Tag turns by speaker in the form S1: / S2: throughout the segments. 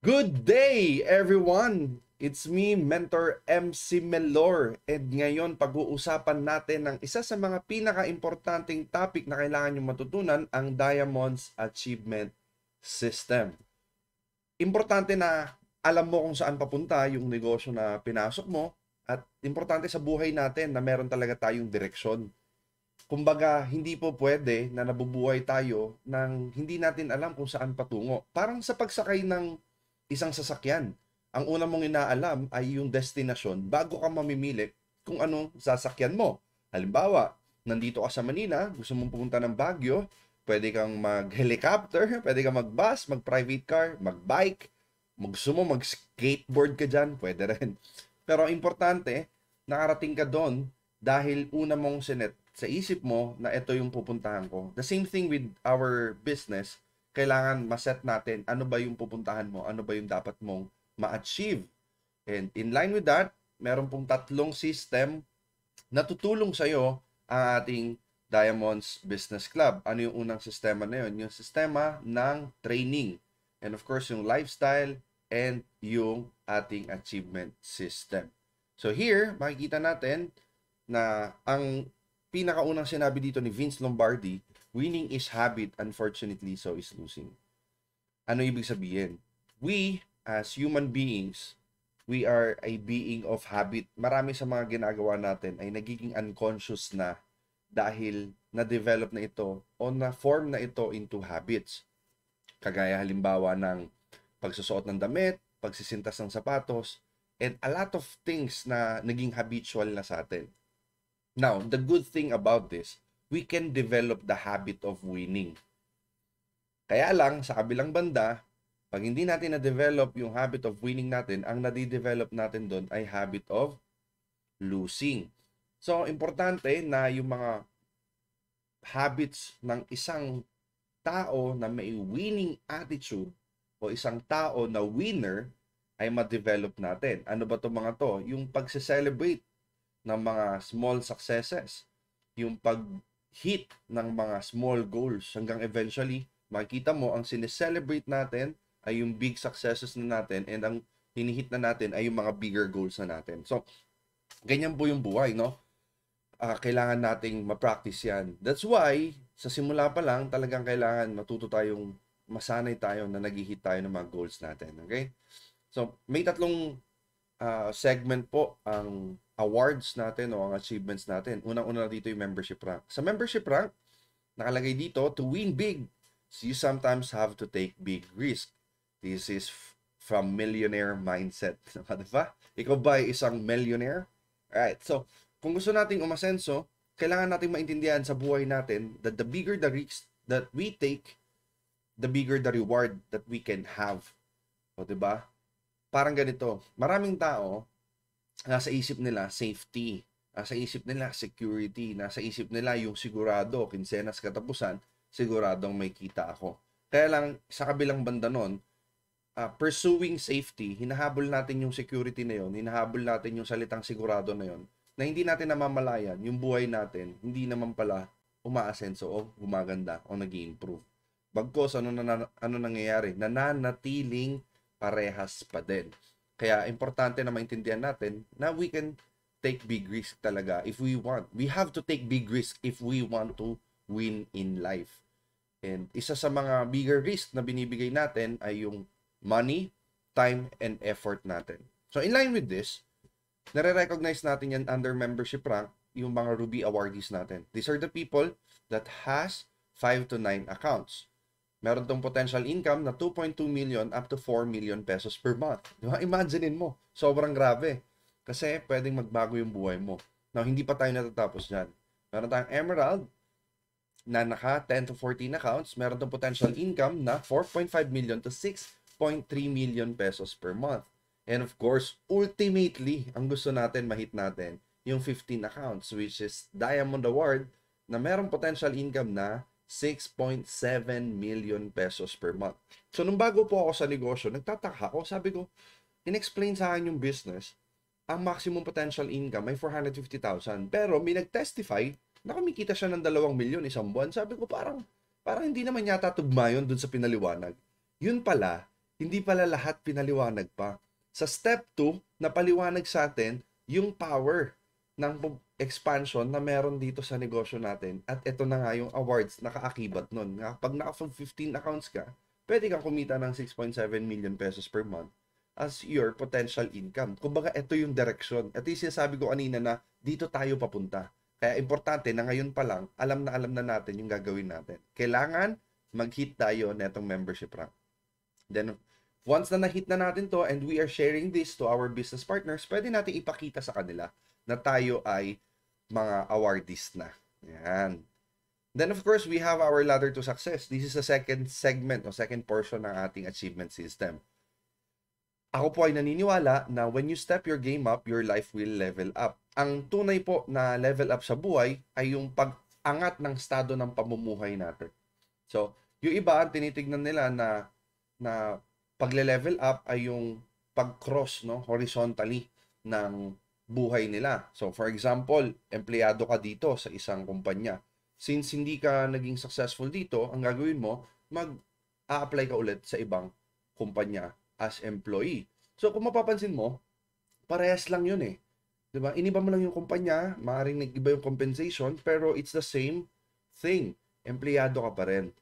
S1: Good day everyone! It's me, Mentor MC Melor. And ngayon, pag-uusapan natin ng isa sa mga pinaka-importanting topic na kailangan nyo matutunan, ang Diamonds Achievement System. Importante na alam mo kung saan papunta yung negosyo na pinasok mo at importante sa buhay natin na meron talaga tayong direksyon. Kumbaga, hindi po pwede na nabubuhay tayo nang hindi natin alam kung saan patungo. Parang sa pagsakay ng isang sasakyan. Ang una mong inaalam ay yung destinasyon bago ka mamimili kung anong sasakyan mo. Halimbawa, nandito ka sa Manila, gusto mong pumunta ng Baguio, pwede kang mag-helicopter, pwede kang mag-bus, mag-private car, mag-bike, gusto mo mag-skateboard ka dyan, pwede rin. Pero importante, nakarating ka doon dahil una mong sinet sa isip mo na ito yung pupuntahan ko. The same thing with our business kailangan maset natin ano ba yung pupuntahan mo, ano ba yung dapat mong ma-achieve. And in line with that, meron pong tatlong system na tutulong sa iyo ang ating Diamonds Business Club. Ano yung unang sistema na yun? Yung sistema ng training. And of course, yung lifestyle and yung ating achievement system. So here, makikita natin na ang pinakaunang sinabi dito ni Vince Lombardi Winning is habit, unfortunately, so is losing. Ano ibig sabihin? We, as human beings, we are a being of habit. Marami sa mga ginagawa natin ay nagiging unconscious na dahil na-develop na ito o na-form na ito into habits. Kagaya halimbawa ng pagsusuot ng damit, pagsisintas ng sapatos, and a lot of things na naging habitual na sa atin. Now, the good thing about this we can develop the habit of winning. Kaya lang, sa kabilang banda, pag hindi natin na-develop yung habit of winning natin, ang nade-develop natin doon ay habit of losing. So, importante na yung mga habits ng isang tao na may winning attitude o isang tao na winner ay ma-develop natin. Ano ba to mga to? Yung pagse-celebrate ng mga small successes, yung pag hit ng mga small goals hanggang eventually makita mo ang sineselebrate natin ay yung big successes na natin and ang hinihit na natin ay yung mga bigger goals na natin. So, ganyan po yung buhay, no? Uh, kailangan nating ma-practice yan. That's why, sa simula pa lang, talagang kailangan matuto tayong masanay tayo na naghihit tayo ng mga goals natin. Okay? So, may tatlong uh, segment po ang awards natin o ang achievements natin. Unang-una dito yung membership rank. Sa membership rank, nakalagay dito, to win big, you sometimes have to take big risk. This is from millionaire mindset. Diba? diba? Ikaw ba ay isang millionaire? Alright, so kung gusto nating umasenso, kailangan nating maintindihan sa buhay natin that the bigger the risks that we take, the bigger the reward that we can have. O, diba? parang ganito, maraming tao, nasa isip nila safety, nasa isip nila security, nasa isip nila yung sigurado, kinsenas katapusan, siguradong may kita ako. Kaya lang, sa kabilang banda nun, uh, pursuing safety, hinahabol natin yung security na yon, hinahabol natin yung salitang sigurado na yon, na hindi natin namamalayan yung buhay natin, hindi naman pala umaasenso o gumaganda o nag improve Bagkos, ano, na, ano nangyayari? Nananatiling parehas pa din. Kaya importante na maintindihan natin na we can take big risk talaga if we want. We have to take big risk if we want to win in life. And isa sa mga bigger risk na binibigay natin ay yung money, time, and effort natin. So in line with this, nare-recognize natin yan under membership rank yung mga Ruby awardees natin. These are the people that has 5 to 9 accounts meron tong potential income na 2.2 million up to 4 million pesos per month. Di ba? Imaginein mo, sobrang grabe. Kasi pwedeng magbago yung buhay mo. Now, hindi pa tayo natatapos dyan. Meron tayong Emerald na naka 10 to 14 accounts. Meron tong potential income na 4.5 million to 6.3 million pesos per month. And of course, ultimately, ang gusto natin, mahit natin, yung 15 accounts, which is Diamond Award, na merong potential income na 6.7 million pesos per month. So, nung bago po ako sa negosyo, nagtataka ako. Sabi ko, inexplain sa akin yung business, ang maximum potential income ay 450,000. Pero may nag-testify na kumikita siya ng 2 million isang buwan. Sabi ko, parang, parang hindi naman yata tugma yun dun sa pinaliwanag. Yun pala, hindi pala lahat pinaliwanag pa. Sa step 2, napaliwanag sa atin yung power ng expansion na meron dito sa negosyo natin. At ito na nga yung awards, na nakaakibat nun. Nga, pag naka 15 accounts ka, pwede kang kumita ng 6.7 million pesos per month as your potential income. Kumbaga, ito yung direction. Ito yung sinasabi ko kanina na dito tayo papunta. Kaya importante na ngayon pa lang, alam na alam na natin yung gagawin natin. Kailangan mag-hit tayo netong membership rank. Then, once na na-hit na natin to and we are sharing this to our business partners, pwede natin ipakita sa kanila na tayo ay mga awardees na. Yan. Then of course, we have our ladder to success. This is the second segment o second portion ng ating achievement system. Ako po ay naniniwala na when you step your game up, your life will level up. Ang tunay po na level up sa buhay ay yung pag-angat ng estado ng pamumuhay natin. So, yung iba, tinitignan nila na na pagle-level up ay yung pag-cross no horizontally ng buhay nila. So for example, empleyado ka dito sa isang kumpanya. Since hindi ka naging successful dito, ang gagawin mo, mag-a-apply ka ulit sa ibang kumpanya as employee. So kung mapapansin mo, parehas lang yun eh. 'Di ba? Iniba mo lang yung kumpanya, maaring nag-iba yung compensation, pero it's the same thing. Empleyado ka pa rin.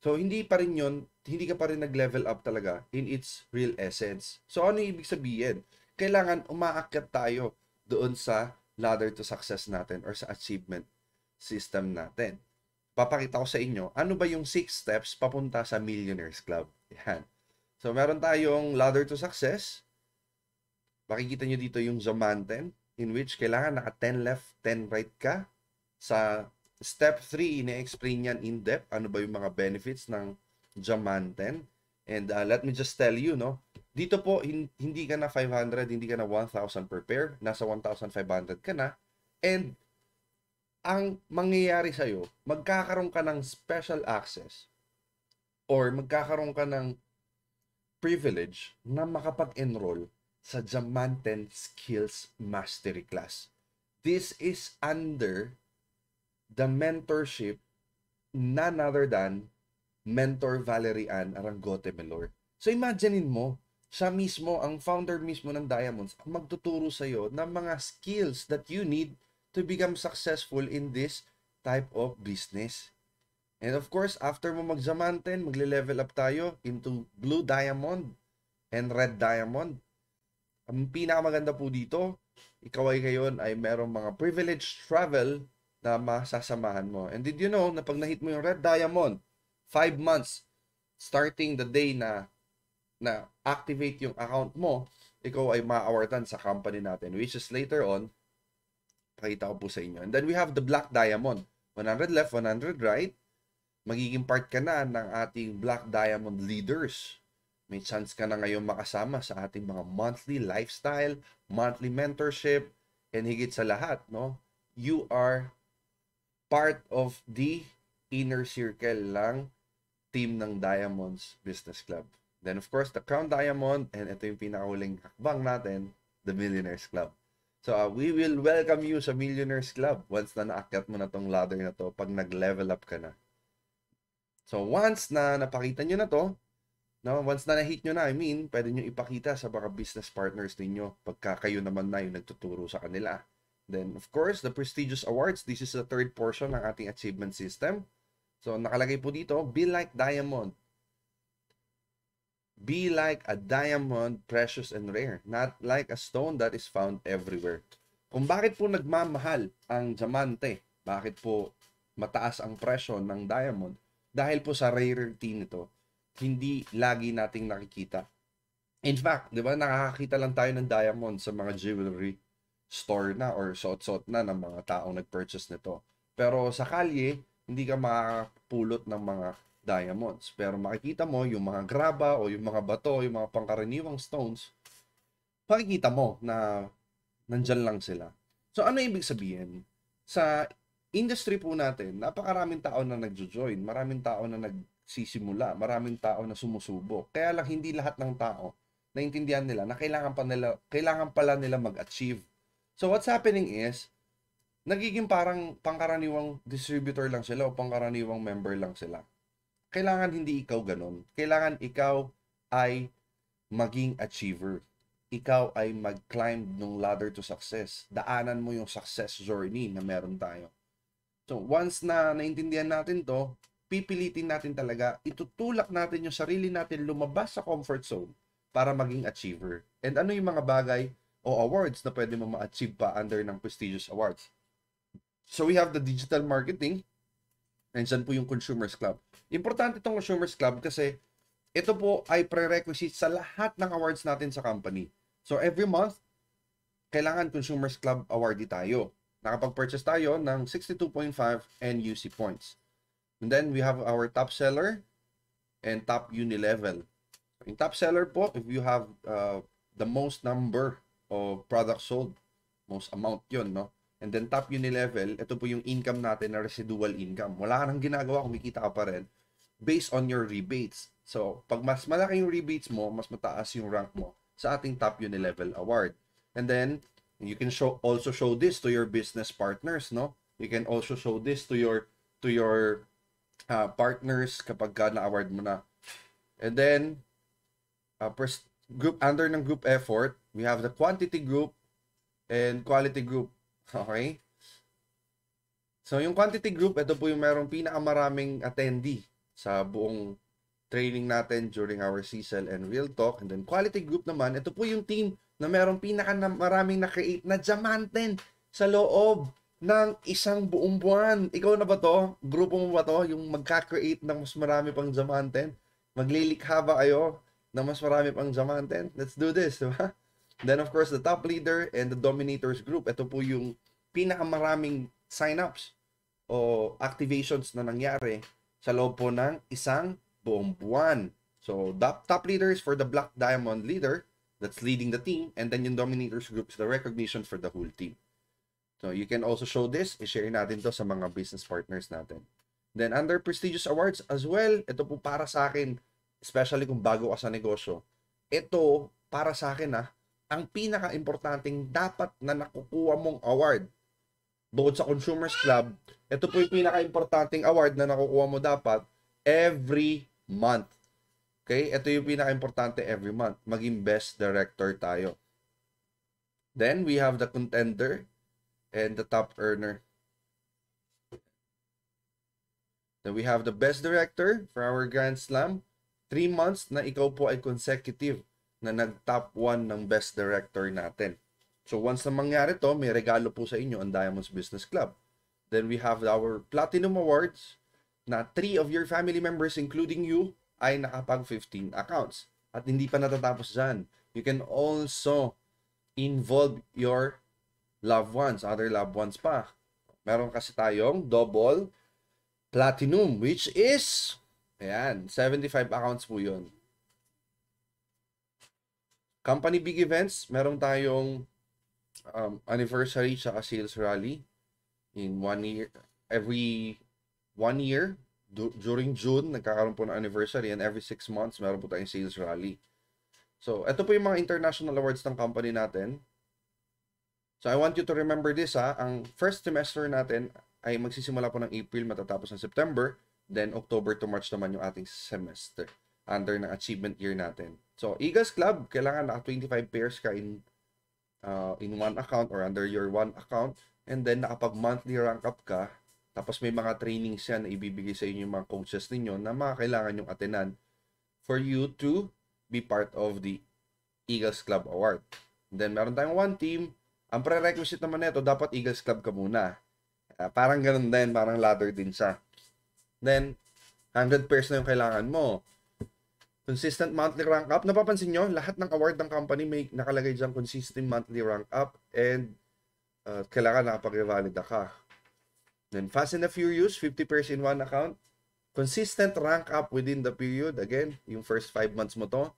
S1: So hindi pa rin yun, hindi ka pa rin nag-level up talaga in its real essence. So ano yung ibig sabihin? Kailangan umaakyat tayo doon sa ladder to success natin or sa achievement system natin. Papakita ko sa inyo, ano ba yung 6 steps papunta sa Millionaires Club? Yan. So, meron tayong ladder to success. Makikita nyo dito yung Zomanten in which kailangan naka 10 left, 10 right ka. Sa step 3, ine-explain yan in depth ano ba yung mga benefits ng Diamanten. And uh, let me just tell you, no, dito po, hindi ka na 500, hindi ka na 1,000 per pair. Nasa 1,500 ka na. And ang mangyayari sa iyo magkakaroon ka ng special access or magkakaroon ka ng privilege na makapag-enroll sa Diamanten Skills Mastery Class. This is under the mentorship none other than Mentor Valerie Ann Arangote Melor. So imaginein mo, siya mismo, ang founder mismo ng Diamonds, ang magtuturo sa iyo ng mga skills that you need to become successful in this type of business. And of course, after mo magzamanten, magle-level up tayo into blue diamond and red diamond. Ang pinakamaganda po dito, ikaw ay ngayon ay merong mga privileged travel na masasamahan mo. And did you know na pag na-hit mo yung red diamond, 5 months, starting the day na na activate yung account mo, ikaw ay ma-awardan sa company natin, which is later on, pakita ko po sa inyo. And then we have the Black Diamond. 100 left, 100 right. Magiging part ka na ng ating Black Diamond leaders. May chance ka na ngayon makasama sa ating mga monthly lifestyle, monthly mentorship, and higit sa lahat, no? You are part of the inner circle lang team ng Diamonds Business Club. Then of course, the Crown Diamond and ito yung pinakahuling hakbang natin, the Millionaires Club. So uh, we will welcome you sa Millionaires Club once na naakyat mo na tong ladder na to pag nag-level up ka na. So once na napakita nyo na to, no, once na na-hit nyo na, I mean, pwede nyo ipakita sa mga business partners ninyo pagka kayo naman na yung nagtuturo sa kanila. Then of course, the prestigious awards, this is the third portion ng ating achievement system. So nakalagay po dito, be like diamond Be like a diamond, precious and rare, not like a stone that is found everywhere. Kung bakit po nagmamahal ang diamante, bakit po mataas ang presyo ng diamond, dahil po sa rarity nito, hindi lagi nating nakikita. In fact, di ba, nakakakita lang tayo ng diamond sa mga jewelry store na or suot-suot na ng mga taong nag-purchase nito. Pero sa kalye, hindi ka makakapulot ng mga diamonds. Pero makikita mo yung mga graba o yung mga bato, yung mga pangkaraniwang stones, makikita mo na nandyan lang sila. So ano ibig sabihin? Sa industry po natin, napakaraming tao na nagjo-join, maraming tao na nagsisimula, maraming tao na sumusubok. Kaya lang hindi lahat ng tao naintindihan nila na kailangan pa nila kailangan pala nila mag-achieve. So what's happening is nagiging parang pangkaraniwang distributor lang sila o pangkaraniwang member lang sila kailangan hindi ikaw ganun. Kailangan ikaw ay maging achiever. Ikaw ay mag-climb ng ladder to success. Daanan mo yung success journey na meron tayo. So, once na naintindihan natin to, pipilitin natin talaga, itutulak natin yung sarili natin lumabas sa comfort zone para maging achiever. And ano yung mga bagay o awards na pwede mo ma-achieve pa under ng prestigious awards? So, we have the digital marketing, Nandyan po yung Consumers Club. Importante itong Consumers Club kasi ito po ay prerequisite sa lahat ng awards natin sa company. So every month, kailangan Consumers Club awardee tayo. Nakapag-purchase tayo ng 62.5 NUC points. And then we have our top seller and top uni level. In top seller po, if you have uh, the most number of products sold, most amount yon no? And then top unit level, ito po yung income natin na residual income. Wala ka nang ginagawa, kumikita ka pa rin based on your rebates. So, pag mas malaki yung rebates mo, mas mataas yung rank mo sa ating top unit level award. And then, you can show also show this to your business partners, no? You can also show this to your to your uh, partners kapag ka na-award mo na. And then, uh, first group under ng group effort, we have the quantity group and quality group Okay? So, yung quantity group, ito po yung merong pinakamaraming attendee sa buong training natin during our CSL and Real Talk. And then quality group naman, ito po yung team na merong pinakamaraming na-create na diamantin sa loob ng isang buong buwan. Ikaw na ba to? Grupo mo ba to? Yung magka-create ng mas marami pang diamantin? Maglilikha ba kayo ng mas marami pang diamantin? Let's do this, di ba? Then of course, the top leader and the dominators group. Ito po yung pinakamaraming sign-ups o activations na nangyari sa loob po ng isang buong buwan. So, top, top leaders for the Black Diamond leader that's leading the team and then yung dominators group is the recognition for the whole team. So, you can also show this. I-share natin to sa mga business partners natin. Then, under prestigious awards as well, ito po para sa akin, especially kung bago ka sa negosyo, ito para sa akin ah, ang pinaka-importanting dapat na nakukuha mong award bukod sa Consumers Club, ito po yung pinaka-importanting award na nakukuha mo dapat every month. Okay? Ito yung pinaka-importante every month. Maging best director tayo. Then, we have the contender and the top earner. Then, we have the best director for our Grand Slam. Three months na ikaw po ay consecutive na nag-top 1 ng Best Director natin. So once na mangyari to, may regalo po sa inyo ang Diamonds Business Club. Then we have our Platinum Awards na 3 of your family members including you ay nakapag 15 accounts. At hindi pa natatapos dyan. You can also involve your loved ones, other loved ones pa. Meron kasi tayong double platinum which is ayan, 75 accounts po yun. Company big events, meron tayong um, anniversary sa sales rally in one year. Every one year, du- during June, nagkakaroon po ng anniversary and every six months, meron po tayong sales rally. So, ito po yung mga international awards ng company natin. So, I want you to remember this ha. Ang first semester natin ay magsisimula po ng April, matatapos ng September. Then, October to March naman yung ating semester under ng achievement year natin. So, Eagles Club, kailangan naka 25 pairs ka in uh, in one account or under your one account. And then, nakapag monthly rank up ka, tapos may mga trainings yan na ibibigay sa inyo yung mga coaches ninyo na mga kailangan yung atenan for you to be part of the Eagles Club Award. And then, meron tayong one team. Ang prerequisite naman nito, dapat Eagles Club ka muna. Uh, parang ganun din, parang ladder din siya. Then, 100 pairs na yung kailangan mo. Consistent monthly rank up. Napapansin nyo, lahat ng award ng company may nakalagay dyan consistent monthly rank up and uh, kailangan nakapag-valida ka. Then Fast and the Furious, 50% in one account. Consistent rank up within the period. Again, yung first 5 months mo to.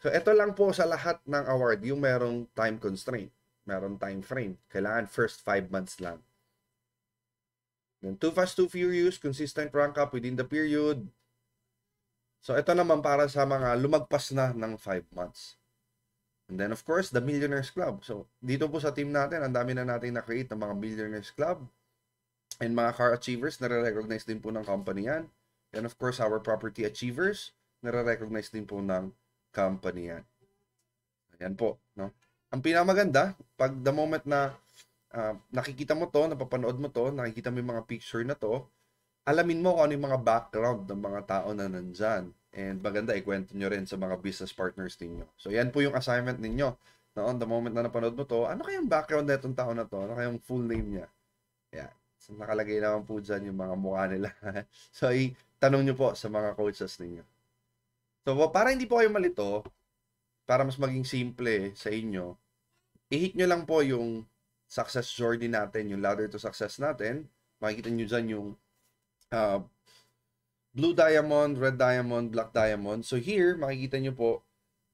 S1: So, ito lang po sa lahat ng award, yung merong time constraint, merong time frame. Kailangan first 5 months lang. Then, Too Fast, Too Furious, consistent rank up within the period. So ito naman para sa mga lumagpas na ng 5 months. And then of course, the Millionaires Club. So dito po sa team natin, ang dami na nating na-create ng mga Millionaires Club and mga car achievers, nare-recognize din po ng company yan. And of course, our property achievers, nare-recognize din po ng company yan. Ayan po. No? Ang pinamaganda, pag the moment na uh, nakikita mo to, napapanood mo to, nakikita mo yung mga picture na to, alamin mo kung ano yung mga background ng mga tao na nandyan. And maganda, ikwento nyo rin sa mga business partners ninyo. So, yan po yung assignment ninyo. No, on the moment na napanood mo to, ano kayang background na itong tao na to? Ano kayong full name niya? Yan. So, nakalagay naman po dyan yung mga mukha nila. so, tanong nyo po sa mga coaches ninyo. So, para hindi po kayo malito, para mas maging simple sa inyo, i-hit nyo lang po yung success journey natin, yung ladder to success natin. Makikita nyo dyan yung uh, blue diamond, red diamond, black diamond. So here, makikita nyo po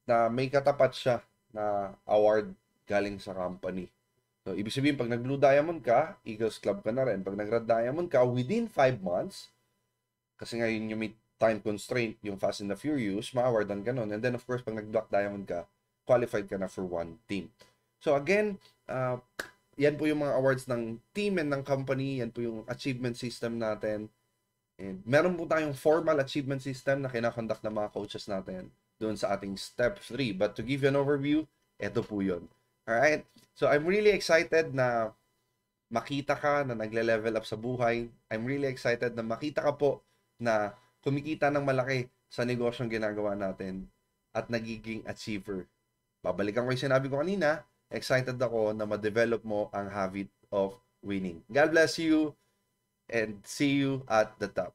S1: na may katapat siya na award galing sa company. So, ibig sabihin, pag nag-blue diamond ka, Eagles Club ka na rin. Pag nag-red diamond ka, within 5 months, kasi ngayon yung may time constraint, yung Fast and the Furious, ma-awardan ka nun. And then, of course, pag nag-black diamond ka, qualified ka na for one team. So, again, uh, yan po yung mga awards ng team and ng company. Yan po yung achievement system natin meron po tayong formal achievement system na kinakonduct ng mga coaches natin doon sa ating step 3. But to give you an overview, eto po yun. Alright? So I'm really excited na makita ka na nagle-level up sa buhay. I'm really excited na makita ka po na kumikita ng malaki sa negosyong ginagawa natin at nagiging achiever. Babalikan ko yung sinabi ko kanina, excited ako na ma-develop mo ang habit of winning. God bless you and see you at the top.